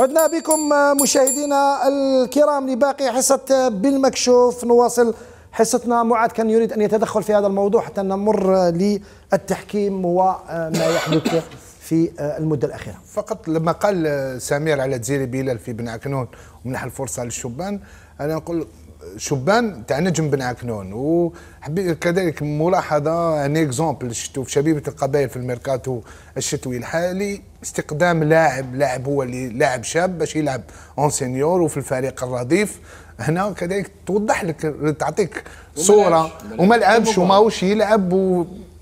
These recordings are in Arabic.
عدنا بكم مشاهدينا الكرام لباقي حصة بالمكشوف نواصل حصتنا معاد كان يريد أن يتدخل في هذا الموضوع حتى نمر للتحكيم وما يحدث في المدة الأخيرة فقط لما قال سمير على تزيري بلال في بن عكنون ومنح الفرصة للشبان أنا نقول شبان تاع نجم بن عكنون وحبي كذلك ملاحظه ان اكزومبل شفتو في شبيبه القبائل في الميركاتو الشتوي الحالي استقدام لاعب لاعب هو اللي لاعب شاب باش يلعب اون سينيور وفي الفريق الرديف هنا كذلك توضح لك تعطيك صوره وما لعبش وماهوش يلعب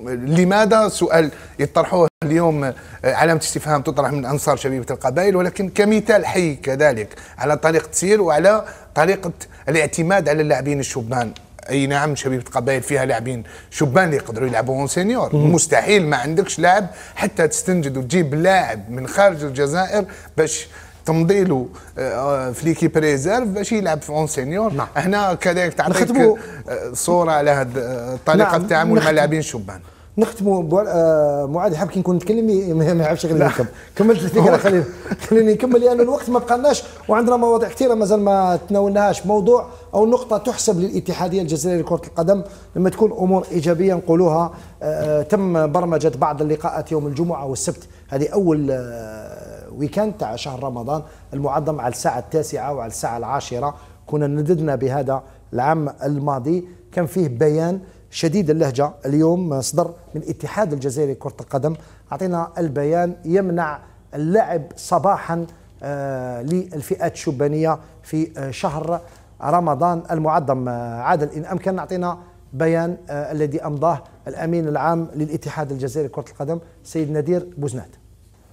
لماذا سؤال يطرحوه اليوم آه، علامه استفهام تطرح من انصار شبيبه القبائل ولكن كمثال حي كذلك على طريقه سير وعلى طريقه الاعتماد على اللاعبين الشبان اي نعم شبيبه القبائل فيها لاعبين شبان اللي يقدروا يلعبوا اون سينيور مستحيل ما عندكش لاعب حتى تستنجد وتجيب لاعب من خارج الجزائر باش تمضي له آه، آه، في ليكيب ريزيرف باش يلعب في اون سينيور نعم. هنا كذلك تعطيك آه، صوره على هذه الطريقه نعم. التعامل مع لاعبين شبان نختموا معاذ حاب كي نكون نتكلم ما يعرفش غير نكمل كملت الفكره خليني خليني نكمل لان الوقت ما بقالناش وعندنا مواضيع كثيره مازال ما تناولناهاش موضوع او نقطه تحسب للاتحاديه الجزائريه لكره القدم لما تكون امور ايجابيه نقولوها تم برمجه بعض اللقاءات يوم الجمعه والسبت هذه اول ويكند تاع شهر رمضان المعظم على الساعة التاسعة وعلى الساعة العاشرة كنا نددنا بهذا العام الماضي كان فيه بيان شديد اللهجة اليوم صدر من اتحاد الجزائري كرة القدم أعطينا البيان يمنع اللعب صباحا آه، للفئات الشبانية في آه، شهر رمضان المعظم آه، عادل إن أمكن أعطينا بيان الذي أمضاه الأمين العام للاتحاد الجزائري كرة القدم سيد نادير بوزنات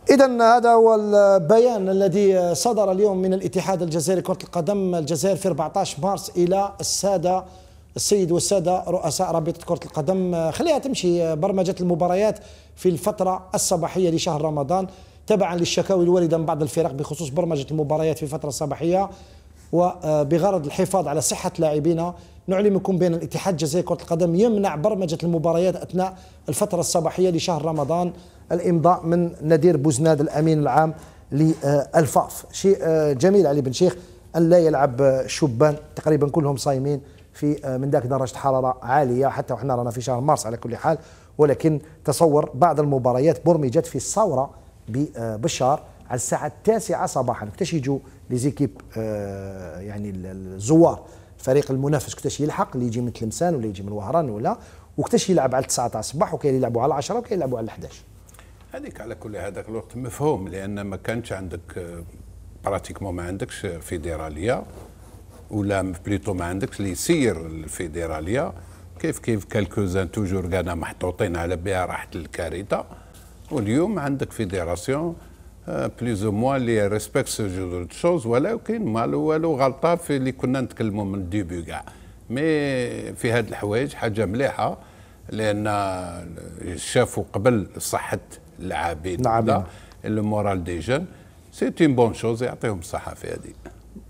إذا هذا هو البيان الذي صدر اليوم من الاتحاد الجزائري كرة القدم الجزائر في 14 مارس إلى السادة السيد والسادة رؤساء رابطة كرة القدم خليها تمشي برمجة المباريات في الفترة الصباحية لشهر رمضان تبعا للشكاوي الواردة من بعض الفرق بخصوص برمجة المباريات في الفترة الصباحية وبغرض الحفاظ على صحة لاعبينا نعلمكم بأن الاتحاد الجزائري كرة القدم يمنع برمجة المباريات أثناء الفترة الصباحية لشهر رمضان الإمضاء من ندير بوزناد الأمين العام للفاف شيء آه، جميل علي بن شيخ أن لا يلعب آه، شبان تقريبا كلهم صايمين في آه، من ذاك درجة حرارة عالية حتى وحنا رانا في شهر مارس على كل حال ولكن تصور بعض المباريات برمجت في الثورة ببشار على الساعة التاسعة صباحا كتاش يجوا ليزيكيب آه يعني الزوار الفريق المنافس كتش يلحق اللي يجي من تلمسان ولا يجي من وهران ولا وكتش يلعب على 9 تاع الصباح وكاين يلعبوا على 10 وكاين يلعبوا على 11 هذيك على كل هذاك الوقت مفهوم لان ما كانش عندك آه، براتيكمون ما عندكش فيدراليه ولا بليتو ما عندكش اللي يسير الفيدراليه كيف كيف كالكوزان توجور كانا محطوطين على بها راحت الكارثه واليوم عندك فيدراسيون بليز او موا اللي ريسبكت سو جو دو شوز ولكن ما والو غلطه في اللي كنا نتكلموا من الديبي كاع مي في هاد الحوايج حاجه مليحه لان شافوا قبل صحه اللاعبين اللاعبين المورال دي جون سي اون بون شوز يعطيهم الصحه في هذه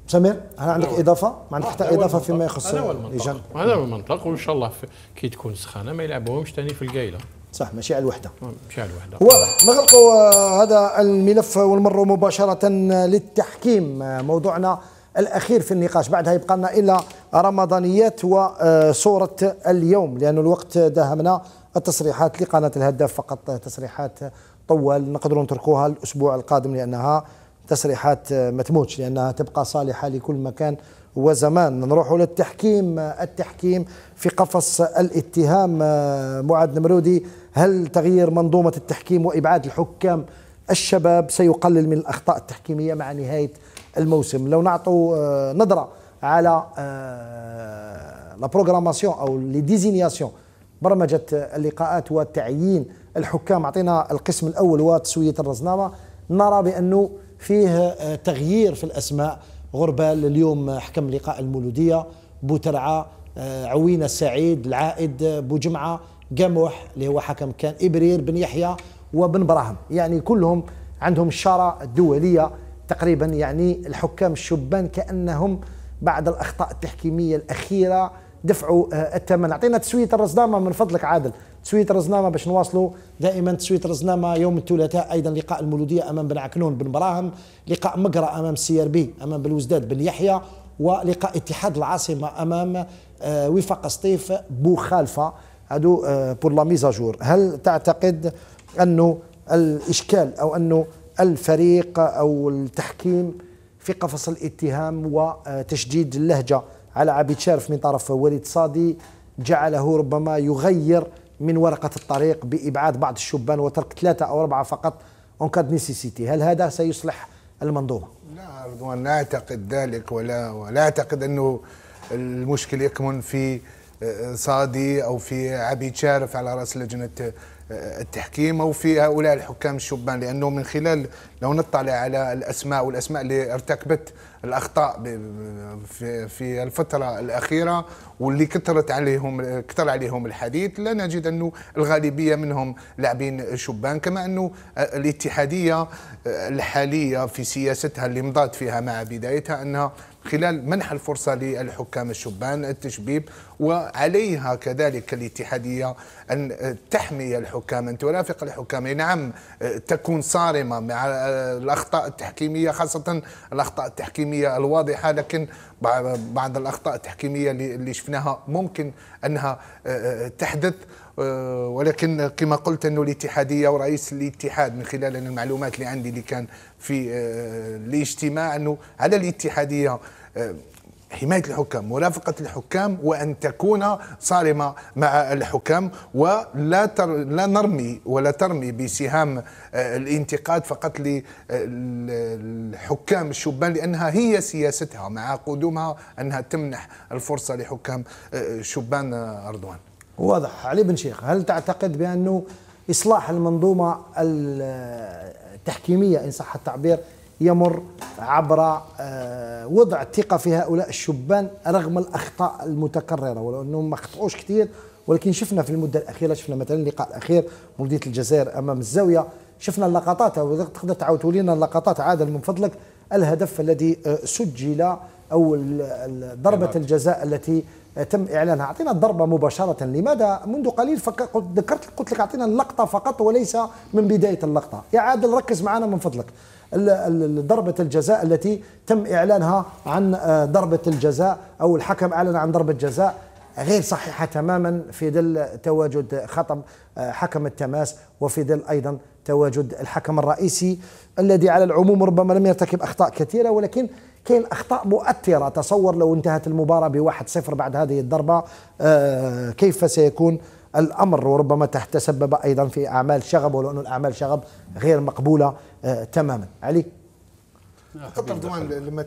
سمير هل عندك أول. اضافه؟ ما عندك حتى اضافه فيما يخص هذا هو المنطق هذا هو المنطق وان شاء الله كي تكون سخانه ما يلعبوهمش ثاني في القايله صح ماشي على الوحده ماشي على الوحده واضح نغلقوا آه، هذا الملف ونمروا مباشره للتحكيم آه، موضوعنا الاخير في النقاش بعدها يبقى لنا الا رمضانيات وصوره آه، اليوم لان الوقت داهمنا التصريحات لقناه الهداف فقط تصريحات طوال نقدروا نتركوها الاسبوع القادم لانها تصريحات آه، ما تموتش لانها تبقى صالحه لكل مكان وزمان نروح للتحكيم آه، التحكيم في قفص الاتهام آه، معاد نمرودي هل تغيير منظومه التحكيم وابعاد الحكام الشباب سيقلل من الاخطاء التحكيميه مع نهايه الموسم لو نعطوا نظره على لا بروغراماسيون او لي ديزينياسيون برمجه اللقاءات وتعيين الحكام اعطينا القسم الاول وتسويه الرزنامه نرى بانه فيه آه، تغيير في الأسماء غربال اليوم حكم لقاء المولودية بوترعة آه، عوينة السعيد العائد بوجمعة قموح اللي هو حكم كان إبرير بن يحيى وبن براهم يعني كلهم عندهم الشارة الدولية تقريبا يعني الحكام الشبان كأنهم بعد الأخطاء التحكيمية الأخيرة دفعوا آه، الثمن أعطينا تسوية الرصدامة من فضلك عادل تسويت رزنامه باش نواصلوا دائما تسويت رزنامه يوم الثلاثاء ايضا لقاء المولوديه امام بن عكنون بن براهم لقاء مقرة امام السي ار بي امام بلوزداد بن يحيى ولقاء اتحاد العاصمه امام آه، وفاق سطيف بوخالفه هادو بور لا ميزاجور هل تعتقد انه الاشكال او انه الفريق او التحكيم في قفص الاتهام وتشديد اللهجه على عبيد شارف من طرف وليد صادي جعله ربما يغير من ورقة الطريق بإبعاد بعض الشبان وترك ثلاثة أو أربعة فقط اون كاد نيسيسيتي هل هذا سيصلح المنظومة؟ لا رضوان لا أعتقد ذلك ولا ولا أعتقد أنه المشكل يكمن في آه، صادي أو في عبي شارف على رأس لجنة التحكيم او في هؤلاء الحكام الشبان لانه من خلال لو نطلع على الاسماء والاسماء اللي ارتكبت الاخطاء في في الفتره الاخيره واللي كثرت عليهم كثر عليهم الحديث لا نجد انه الغالبيه منهم لاعبين شبان كما انه الاتحاديه الحاليه في سياستها اللي مضات فيها مع بدايتها انها خلال منح الفرصة للحكام الشبان التشبيب وعليها كذلك الاتحادية أن تحمي الحكام أن ترافق الحكام نعم تكون صارمة مع الأخطاء التحكيمية خاصة الأخطاء التحكيمية الواضحة لكن بعض الأخطاء التحكيمية اللي شفناها ممكن أنها تحدث آه، ولكن كما قلت انه الاتحاديه ورئيس الاتحاد من خلال المعلومات اللي عندي اللي كان في آه، الاجتماع انه على الاتحاديه آه، حماية الحكام مرافقة الحكام وأن تكون صارمة مع الحكام ولا تر لا نرمي ولا ترمي بسهام الانتقاد فقط للحكام الشبان لأنها هي سياستها مع قدومها أنها تمنح الفرصة لحكام شبان أردوان واضح علي بن شيخ هل تعتقد بأنه إصلاح المنظومة التحكيمية إن صح التعبير يمر عبر آه، وضع الثقة في هؤلاء الشبان رغم الأخطاء المتكررة ولو أنهم ما خطئوش كثير ولكن شفنا في المدة الأخيرة شفنا مثلا اللقاء الأخير مبدية الجزائر أمام الزاوية شفنا اللقطات او تقدر تعاود لنا اللقطات عادل من فضلك الهدف الذي آه، سجل او ضربه الجزاء التي آه، تم اعلانها اعطينا الضربه مباشره لماذا منذ قليل ذكرت قلت لك اعطينا اللقطه فقط وليس من بدايه اللقطه يا عادل ركز معنا من فضلك ضربة الجزاء التي تم إعلانها عن آه، ضربة الجزاء أو الحكم أعلن عن ضربة جزاء غير صحيحة تماما في ظل تواجد خطم حكم التماس وفي ظل أيضا تواجد الحكم الرئيسي الذي على العموم ربما لم يرتكب أخطاء كثيرة ولكن كاين أخطاء مؤثرة تصور لو انتهت المباراة بواحد صفر بعد هذه الضربة آه، كيف سيكون الامر وربما تسبب ايضا في اعمال شغب ولو ان الاعمال شغب غير مقبوله آه، تماما علي تفضل دوان لما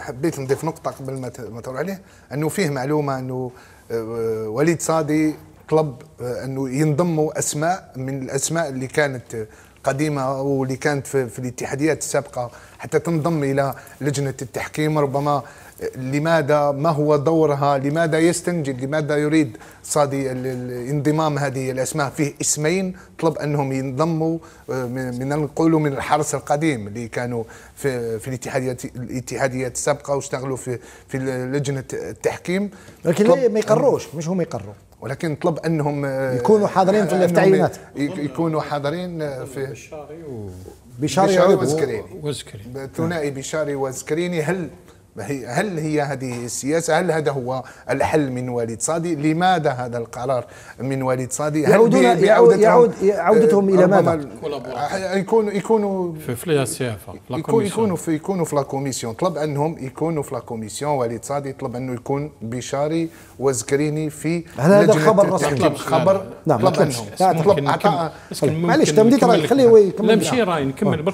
حبيت نضيف نقطه قبل ما تروح عليه انه فيه معلومه انه آه، وليد صادي طلب آه، انه ينضموا اسماء من الاسماء اللي كانت قديمه واللي كانت في, في الاتحاديات السابقه حتى تنضم الى لجنه التحكيم ربما آه، لماذا ما هو دورها لماذا يستنجد لماذا يريد صادي الانضمام هذه الاسماء فيه اسمين طلب انهم ينضموا آه، من نقولوا من الحرس القديم اللي كانوا في في الاتحاديات الاتحاديات السابقه واشتغلوا في في لجنه التحكيم لكن ما يقروش مش هم يقروا ولكن طلب انهم آه، يكونوا حاضرين في التعيينات يكونوا حاضرين آه، في بشاري و... بشاري, بشاري وزكريني وزكريني ثنائي بشاري وزكريني هل هل هي هذه السياسة هل هذا هو الحل من والد صادي لماذا هذا القرار من والد صادي هل يعودون يعود آه، عودتهم الى ماذا آه، يكونوا يكونوا في في يكون يكونوا في يكونوا في لا كوميسيون طلب انهم يكونوا في لا كوميسيون والد صادي طلب انه يكون بشاري وزكريني في هذا خبر رسمي خبر نعم طلب انهم طلب عطاء معليش تمديد خليه يكمل لا مشي رأي نكمل آه.